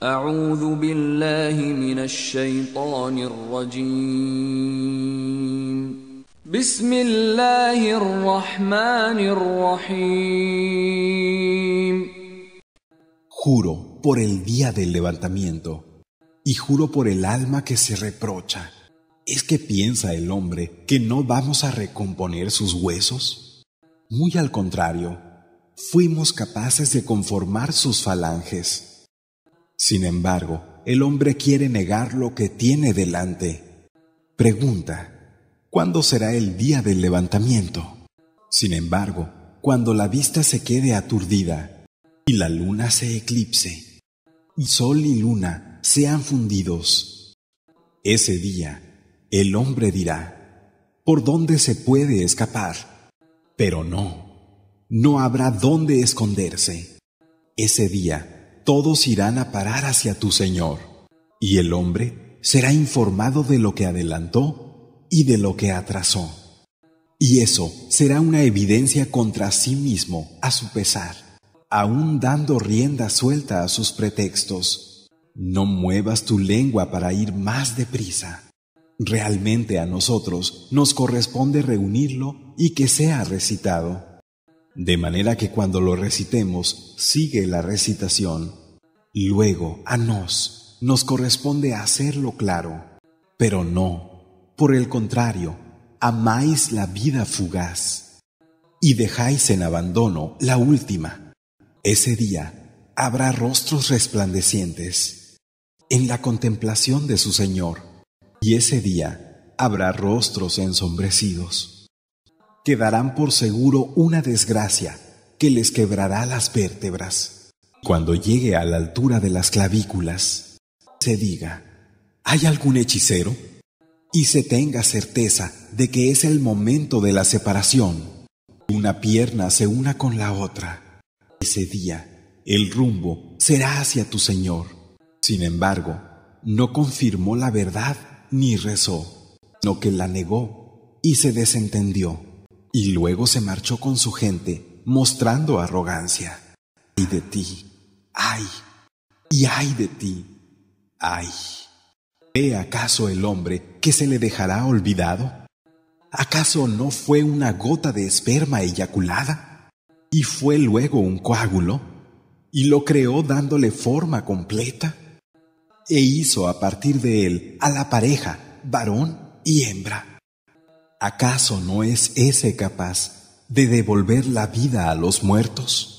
Juro por el día del levantamiento y juro por el alma que se reprocha. ¿Es que piensa el hombre que no vamos a recomponer sus huesos? Muy al contrario, fuimos capaces de conformar sus falanges. Sin embargo, el hombre quiere negar lo que tiene delante. Pregunta, ¿cuándo será el día del levantamiento? Sin embargo, cuando la vista se quede aturdida y la luna se eclipse, y sol y luna sean fundidos, ese día el hombre dirá, ¿por dónde se puede escapar? Pero no, no habrá dónde esconderse. Ese día, todos irán a parar hacia tu Señor, y el hombre será informado de lo que adelantó y de lo que atrasó. Y eso será una evidencia contra sí mismo a su pesar, aún dando rienda suelta a sus pretextos. No muevas tu lengua para ir más deprisa. Realmente a nosotros nos corresponde reunirlo y que sea recitado. De manera que cuando lo recitemos, sigue la recitación Luego, a nos, nos corresponde hacerlo claro, pero no, por el contrario, amáis la vida fugaz y dejáis en abandono la última. Ese día habrá rostros resplandecientes en la contemplación de su Señor, y ese día habrá rostros ensombrecidos. Quedarán por seguro una desgracia que les quebrará las vértebras. Cuando llegue a la altura de las clavículas, se diga, ¿hay algún hechicero? Y se tenga certeza de que es el momento de la separación. Una pierna se una con la otra. Ese día, el rumbo será hacia tu Señor. Sin embargo, no confirmó la verdad ni rezó, sino que la negó y se desentendió. Y luego se marchó con su gente, mostrando arrogancia. Y de ti ay y ay de ti, ay. ¿Ve acaso el hombre que se le dejará olvidado? ¿Acaso no fue una gota de esperma eyaculada? ¿Y fue luego un coágulo? ¿Y lo creó dándole forma completa? E hizo a partir de él a la pareja, varón y hembra. ¿Acaso no es ese capaz de devolver la vida a los muertos?